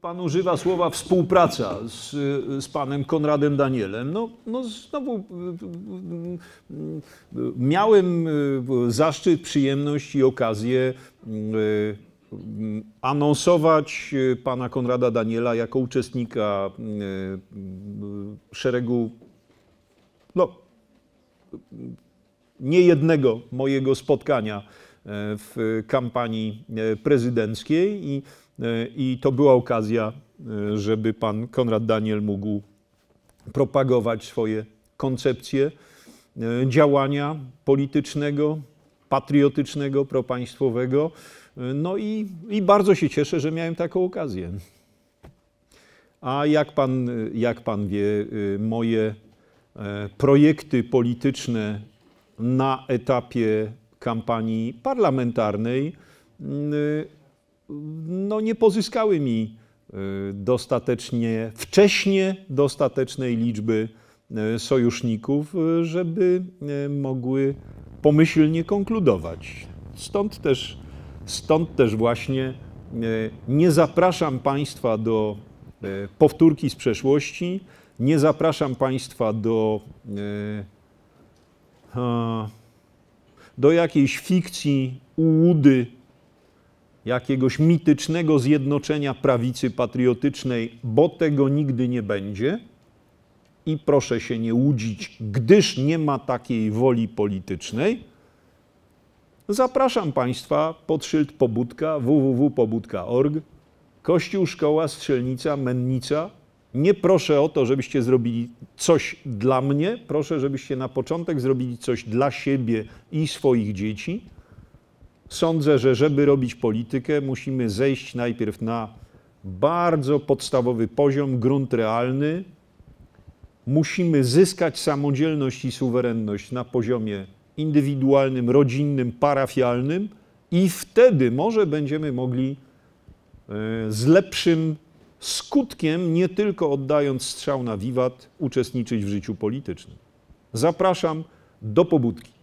pan używa słowa współpraca z, z panem Konradem Danielem. No, no znowu miałem e, zaszczyt, przyjemność i okazję e, anonsować e, pana Konrada Daniela jako uczestnika szeregu no, nie jednego mojego spotkania w kampanii e, prezydenckiej i, e, i to była okazja, e, żeby pan Konrad Daniel mógł propagować swoje koncepcje działania politycznego, patriotycznego, propaństwowego. No i, i bardzo się cieszę, że miałem taką okazję. A jak pan, jak pan wie, moje projekty polityczne na etapie kampanii parlamentarnej mm, no, nie pozyskały mi y, dostatecznie, wcześnie dostatecznej liczby y, sojuszników, y, żeby mogły pomyślnie konkludować. Stąd też, stąd też właśnie nie zapraszam Państwa do powtórki z przeszłości, nie zapraszam Państwa do. E, do jakiejś fikcji ułudy, jakiegoś mitycznego zjednoczenia prawicy patriotycznej, bo tego nigdy nie będzie. I proszę się nie łudzić, gdyż nie ma takiej woli politycznej. Zapraszam Państwa pod szyld Pobudka www.pobudka.org Kościół, szkoła, strzelnica, mennica, nie proszę o to, żebyście zrobili coś dla mnie, proszę, żebyście na początek zrobili coś dla siebie i swoich dzieci. Sądzę, że żeby robić politykę, musimy zejść najpierw na bardzo podstawowy poziom, grunt realny. Musimy zyskać samodzielność i suwerenność na poziomie indywidualnym, rodzinnym, parafialnym, i wtedy może będziemy mogli e, z lepszym skutkiem nie tylko oddając strzał na wiwat, uczestniczyć w życiu politycznym. Zapraszam do pobudki.